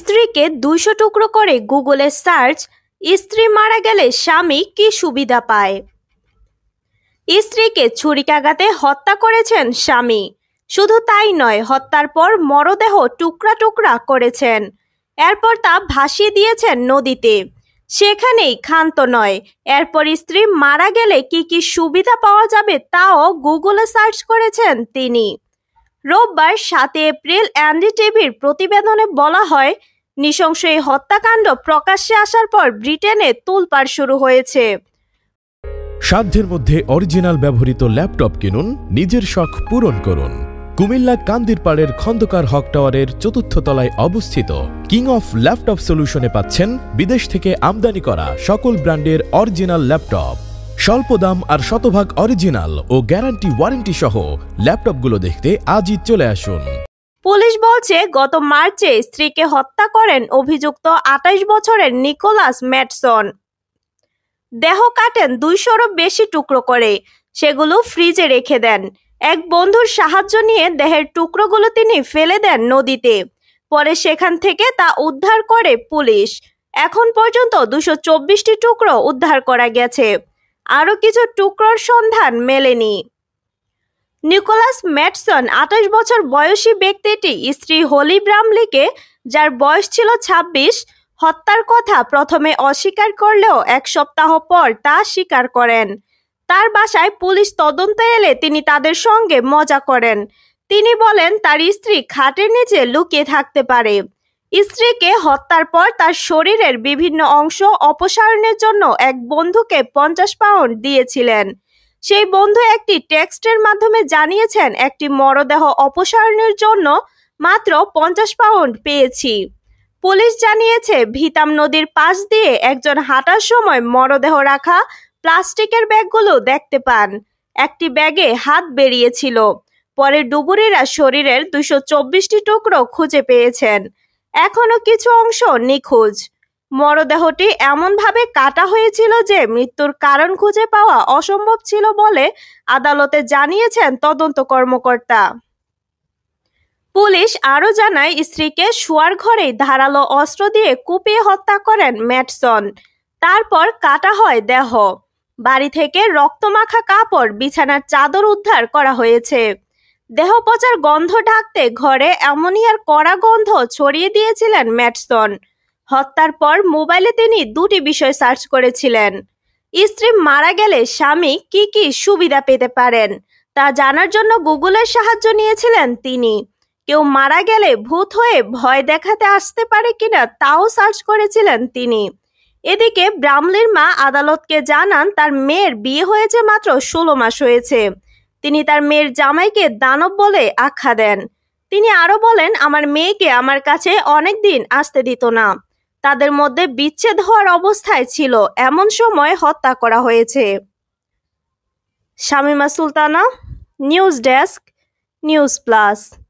স্ত্রীকে দুইশো টুকরো করে গুগলে সার্চ স্ত্রী মারা গেলে স্বামী কি সুবিধা পায় স্ত্রীকে ছুরিকাঘাতে হত্যা করেছেন স্বামী শুধু তাই নয় হত্যার পর মরদেহ টুকরা টুকরা করেছেন এরপর তা ভাসিয়ে দিয়েছেন নদীতে সেখানেই ক্ষান্ত নয় এরপর স্ত্রী মারা গেলে কি কি সুবিধা পাওয়া যাবে তাও গুগলে সার্চ করেছেন তিনি রোববার সাত এপ্রিল অ্যান্ডি টিভির প্রতিবেদনে বলা হয় নৃশংস এই হত্যাকাণ্ড প্রকাশ্যে আসার পর ব্রিটেনে তোলপাড় শুরু হয়েছে সাধ্যের মধ্যে অরিজিনাল ব্যবহৃত ল্যাপটপ কিনুন নিজের শখ পূরণ করুন কুমিল্লা কান্দিরপাড়ের খন্দকার হক টাওয়ারের চতুর্থ তলায় অবস্থিত কিং অফ ল্যাপটপ সলিউশনে পাচ্ছেন বিদেশ থেকে আমদানি করা সকল ব্র্যান্ডের অরিজিনাল ল্যাপটপ স্বল্প দাম আর শতভাগ অরিজিনাল ও গ্যারান্টি ওয়ারেন্টি সহ ল্যাপটপগুলো দেখতে আজই চলে আসুন পুলিশ বলছে গত মার্চে স্ত্রীকে হত্যা করেন অভিযুক্ত আঠাইশ বছরের নিকোলাস ম্যাটসন দেহ কাটেন দুইশোরও বেশি টুকরো করে সেগুলো ফ্রিজে রেখে দেন এক বন্ধুর সাহায্য নিয়ে দেহের টুকরোগুলো তিনি ফেলে দেন নদীতে পরে সেখান থেকে তা উদ্ধার করে পুলিশ এখন পর্যন্ত দুশো চব্বিশটি টুকরো উদ্ধার করা গেছে আরও কিছু টুকরোর সন্ধান মেলেনি নিকোলাস ম্যাটসন আঠাশ বছর বয়সী ব্যক্তিটি স্ত্রী হোলি ব্রামলিকে যার বয়স ছিল ২৬ হত্যার কথা প্রথমে অস্বীকার করলেও এক সপ্তাহ পর তা স্বীকার করেন তার বাসায় পুলিশ তদন্ত এলে তিনি তাদের সঙ্গে মজা করেন তিনি বলেন তার স্ত্রী খাটের নিচে লুকিয়ে থাকতে পারে স্ত্রীকে হত্যার পর তার শরীরের বিভিন্ন অংশ অপসারণের জন্য এক বন্ধুকে পঞ্চাশ পাউন্ড দিয়েছিলেন সেই বন্ধু একটি টেক্সটের মাধ্যমে জানিয়েছেন একটি মরদেহ অপসারণের জন্য মাত্র পঞ্চাশ পাউন্ড পেয়েছি পুলিশ জানিয়েছে ভিতাম নদীর পাশ দিয়ে একজন হাঁটার সময় মরদেহ রাখা প্লাস্টিকের ব্যাগগুলো দেখতে পান একটি ব্যাগে হাত বেরিয়েছিল পরে ডুবুরিরা শরীরের দুশো চব্বিশটি টুকরো খুঁজে পেয়েছেন এখনও কিছু অংশ নিখোঁজ মরদেহটি এমনভাবে কাটা হয়েছিল যে মৃত্যুর কারণ খুঁজে পাওয়া অসম্ভব ছিল বলে আদালতে জানিয়েছেন তদন্ত কর্মকর্তা পুলিশ আরও জানায় স্ত্রীকে শোয়ার ঘরেই ধারালো অস্ত্র দিয়ে কুপিয়ে হত্যা করেন ম্যাটসন তারপর কাটা হয় দেহ বাড়ি থেকে রক্তমাখা কাপড় বিছানার চাদর উদ্ধার করা হয়েছে দেহ পচার গন্ধ ঢাকতে ঘরে অ্যামোনিয়ার কড়া গন্ধ ছড়িয়ে দিয়েছিলেন ম্যাটসন হত্যার পর মোবাইলে তিনি দুটি বিষয় সার্চ করেছিলেন স্ত্রী মারা গেলে স্বামী কি কি সুবিধা পেতে পারেন তা জানার জন্য গুগলের সাহায্য নিয়েছিলেন তিনি কেউ মারা গেলে ভূত হয়ে ভয় দেখাতে আসতে পারে কিনা তাও সার্চ করেছিলেন তিনি এদিকে ব্রাহ্মলির মা আদালতকে জানান তার মেয়ের বিয়ে হয়েছে মাত্র ষোলো মাস হয়েছে তিনি তার মেয়ের জামাইকে দানব বলে আখ্যা দেন তিনি আরও বলেন আমার মেয়েকে আমার কাছে অনেক দিন আসতে দিত না তাদের মধ্যে বিচ্ছেদ হওয়ার অবস্থায় ছিল এমন সময় হত্যা করা হয়েছে Shamima Sultana news desk news plus